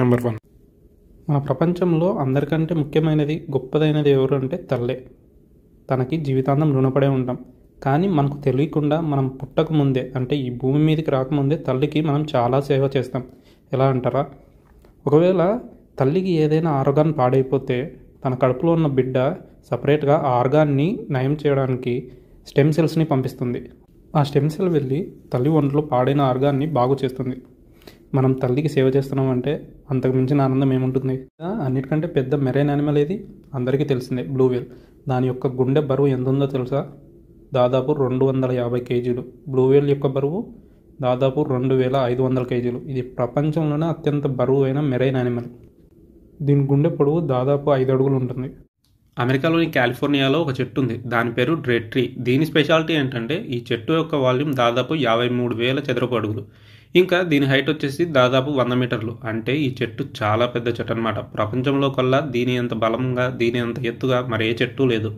number one మన ప్రపంచంలో అందరికంటే ముఖ్యమైనది గొప్పదైనది ఎవరు అంటే తల్లే తనకి జీవితాంతం రుణపడే ఉంటాం కానీ మనకు తెలియకుండా మనం పుట్టక ముందే అంటే ఈ భూమి మీదకి రాకముందే తల్లికి మనం చాలా సేవ చేస్తాం ఎలా అంటారా ఒకవేళ తల్లికి ఏదైనా ఆరోగ్యాన్ని పాడైపోతే తన కడుపులో ఉన్న బిడ్డ సపరేట్గా ఆర్గాన్ని నయం చేయడానికి స్టెమ్ సెల్స్ని పంపిస్తుంది ఆ స్టెమ్ సెల్ వెళ్ళి తల్లి ఒంట్లో పాడైన ఆర్గాన్ని బాగు చేస్తుంది మనం తల్లికి సేవ చేస్తున్నాం అంటే అంతకు మించిన ఆనందం ఏముంటుంది అన్నిటికంటే పెద్ద మెరైన్ యానిమల్ ఏది అందరికీ తెలిసిందే బ్లూ వేల్ దాని యొక్క గుండె బరువు ఎంత ఉందో తెలుసా దాదాపు రెండు వందల యాభై కేజీలు బ్లూ వేల్ యొక్క బరువు దాదాపు రెండు వేల ఐదు వందల కేజీలు ఇది ప్రపంచంలోనే అత్యంత బరువు అయిన మెరైన్ యానిమల్ దీని గుండె పొడవు దాదాపు ఐదు అడుగులు ఉంటుంది అమెరికాలోని కాలిఫోర్నియాలో ఒక చెట్టు ఉంది దాని పేరు డ్రెడ్ ట్రీ దీని స్పెషాలిటీ ఏంటంటే ఈ చెట్టు యొక్క వాల్యూమ్ దాదాపు యాభై మూడు వేల చదరపు అడుగులు ఇంకా దీని హైట్ వచ్చేసి దాదాపు వంద మీటర్లు అంటే ఈ చెట్టు చాలా పెద్ద చెట్టు అనమాట ప్రపంచంలో కల్లా దీని అంత బలంగా దీని అంత ఎత్తుగా మరే చెట్టు లేదు